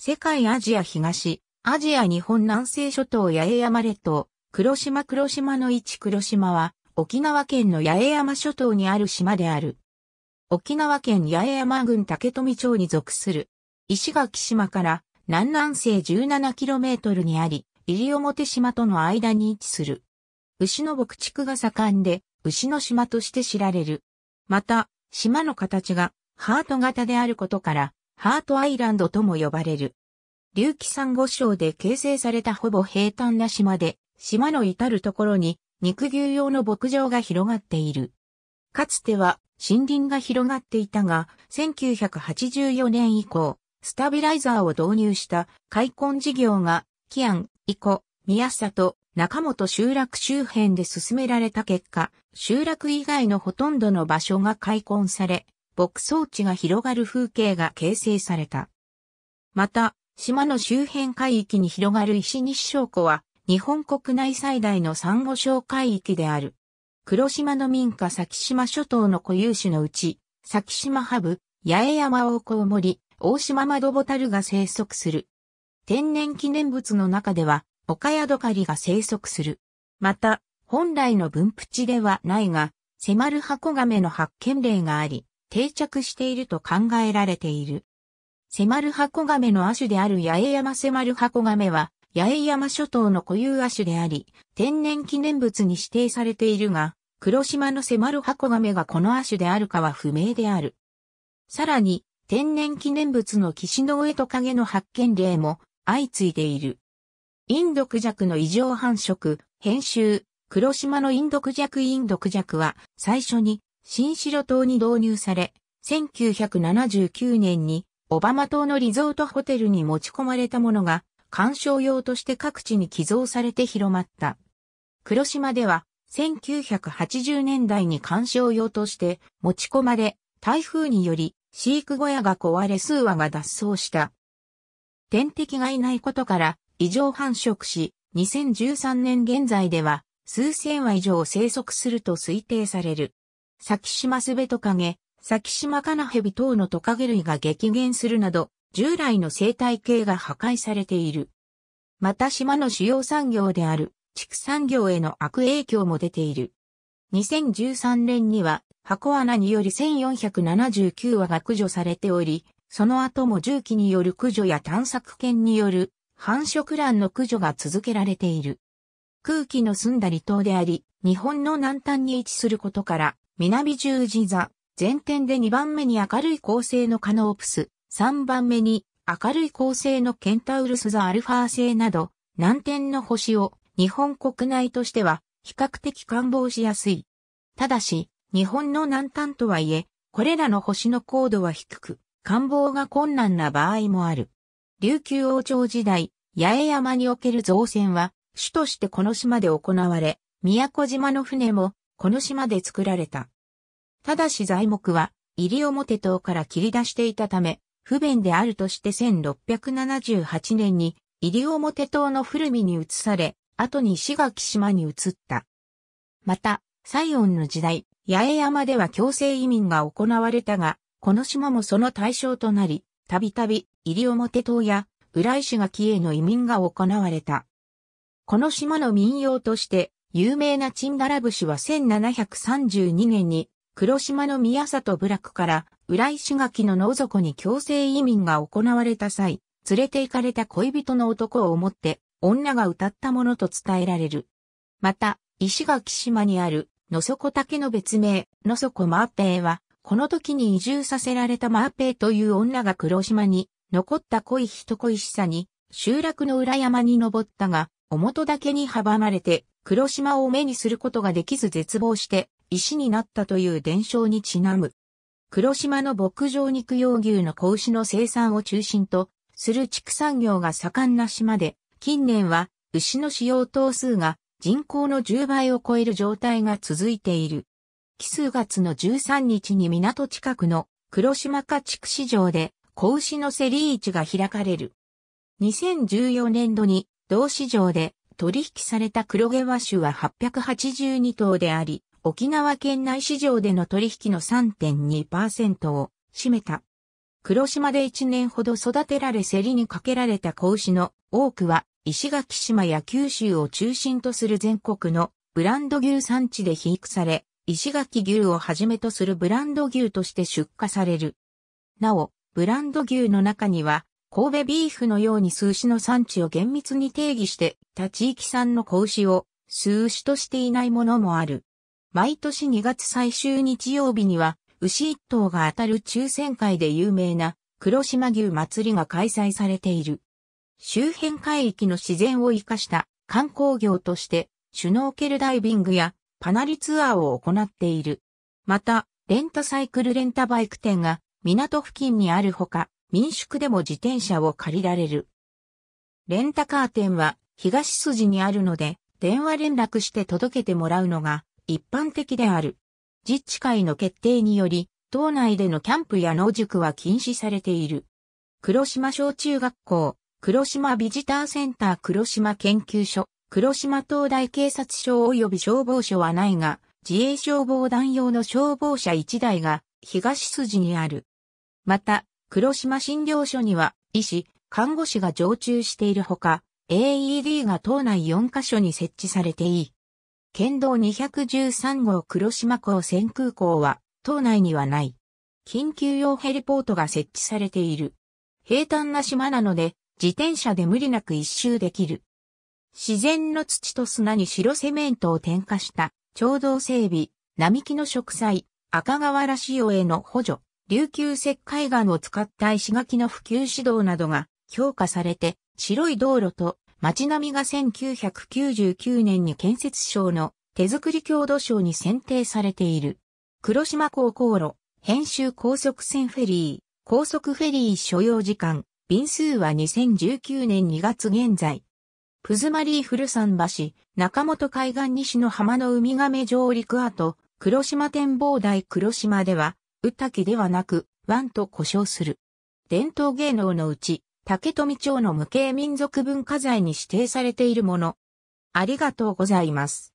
世界アジア東、アジア日本南西諸島八重山列島、黒島黒島の位置黒島は、沖縄県の八重山諸島にある島である。沖縄県八重山郡竹富町に属する。石垣島から南南西 17km にあり、西表島との間に位置する。牛の牧畜が盛んで、牛の島として知られる。また、島の形がハート型であることから、ハートアイランドとも呼ばれる。隆起珊瑚礁で形成されたほぼ平坦な島で、島の至るところに肉牛用の牧場が広がっている。かつては森林が広がっていたが、1984年以降、スタビライザーを導入した開墾事業が、キアン、イコ、宮里、中本集落周辺で進められた結果、集落以外のほとんどの場所が開墾され、牧草地が広がる風景が形成された。また、島の周辺海域に広がる石西礁湖は、日本国内最大の珊瑚礁海域である。黒島の民家先島諸島の固有種のうち、先島ハブ、八重山大コウモリ、大島窓ボタルが生息する。天然記念物の中では、岡谷ドカリが生息する。また、本来の分布地ではないが、迫る箱亀の発見例があり、定着していると考えられている。迫る箱亀の亜種である八重山迫る箱亀は、八重山諸島の固有亜種であり、天然記念物に指定されているが、黒島の迫る箱亀がこの亜種であるかは不明である。さらに、天然記念物の岸の上と影の発見例も相次いでいる。インドクジャクの異常繁殖、編集、黒島のインドクジャクインドクジャクは最初に新城島に導入され、1979年にオバマ島のリゾートホテルに持ち込まれたものが、鑑賞用として各地に寄贈されて広まった。黒島では、1980年代に鑑賞用として持ち込まれ、台風により飼育小屋が壊れ数羽が脱走した。天敵がいないことから異常繁殖し、2013年現在では数千羽以上生息すると推定される。先島すべと影、先島カナヘビ等のトカゲ類が激減するなど、従来の生態系が破壊されている。また島の主要産業である畜産業への悪影響も出ている。2013年には箱穴により1479羽が駆除されており、その後も重機による駆除や探索犬による繁殖卵の駆除が続けられている。空気の澄んだ離島であり、日本の南端に位置することから、南十字座、全店で2番目に明るい構成のカノープス、3番目に明るい構成のケンタウルスザアルファ星など、南天の星を日本国内としては比較的感望しやすい。ただし、日本の南端とはいえ、これらの星の高度は低く、感望が困難な場合もある。琉球王朝時代、八重山における造船は、主としてこの島で行われ、宮古島の船も、この島で作られた。ただし材木は、入表島から切り出していたため、不便であるとして1678年に、入表島の古見に移され、後に志垣島に移った。また、西恩の時代、八重山では強制移民が行われたが、この島もその対象となり、たびたび、入表島や、浦井石垣への移民が行われた。この島の民謡として、有名なチンダラ節は1732年に、黒島の宮里部落から浦石垣の野底に強制移民が行われた際、連れて行かれた恋人の男を思って女が歌ったものと伝えられる。また、石垣島にある野底竹の別名、野底マーペイは、この時に移住させられたマーペイという女が黒島に残った恋人恋しさに集落の裏山に登ったが、表だけに阻まれて黒島を目にすることができず絶望して石になったという伝承にちなむ。黒島の牧場肉用牛の子牛の生産を中心とする畜産業が盛んな島で、近年は牛の使用頭数が人口の10倍を超える状態が続いている。奇数月の13日に港近くの黒島家畜市場で子牛の競り市が開かれる。2014年度に同市場で取引された黒毛和種は882頭であり、沖縄県内市場での取引の3.2%を占めた。黒島で1年ほど育てられ競りにかけられた子牛の多くは石垣島や九州を中心とする全国のブランド牛産地で肥育され、石垣牛をはじめとするブランド牛として出荷される。なお、ブランド牛の中には、神戸ビーフのように数種の産地を厳密に定義して、他地域産の子牛を数種としていないものもある。毎年2月最終日曜日には、牛一頭が当たる抽選会で有名な黒島牛祭りが開催されている。周辺海域の自然を活かした観光業としてシュノーケルダイビングやパナリツアーを行っている。また、レンタサイクルレンタバイク店が港付近にあるほか、民宿でも自転車を借りられる。レンタカー店は東筋にあるので、電話連絡して届けてもらうのが一般的である。自治会の決定により、島内でのキャンプや農塾は禁止されている。黒島小中学校、黒島ビジターセンター黒島研究所、黒島東大警察署及び消防署はないが、自衛消防団用の消防車1台が東筋にある。また、黒島診療所には医師、看護師が常駐しているほか、AED が島内4カ所に設置されていい。県道213号黒島港線空港は、島内にはない。緊急用ヘリポートが設置されている。平坦な島なので、自転車で無理なく一周できる。自然の土と砂に白セメントを添加した、共同整備、並木の植栽、赤瓦塩への補助、琉球石灰岩を使った石垣の普及指導などが強化されて、白い道路と街並みが1999年に建設省の手作り郷土省に選定されている。黒島港航路、編集高速船フェリー、高速フェリー所要時間、便数は2019年2月現在。プズマリー古桟橋、中本海岸西の浜のウミガメ上陸跡、黒島展望台黒島では、うたきではなく、湾と呼称する。伝統芸能のうち、竹富町の無形民族文化財に指定されているもの。ありがとうございます。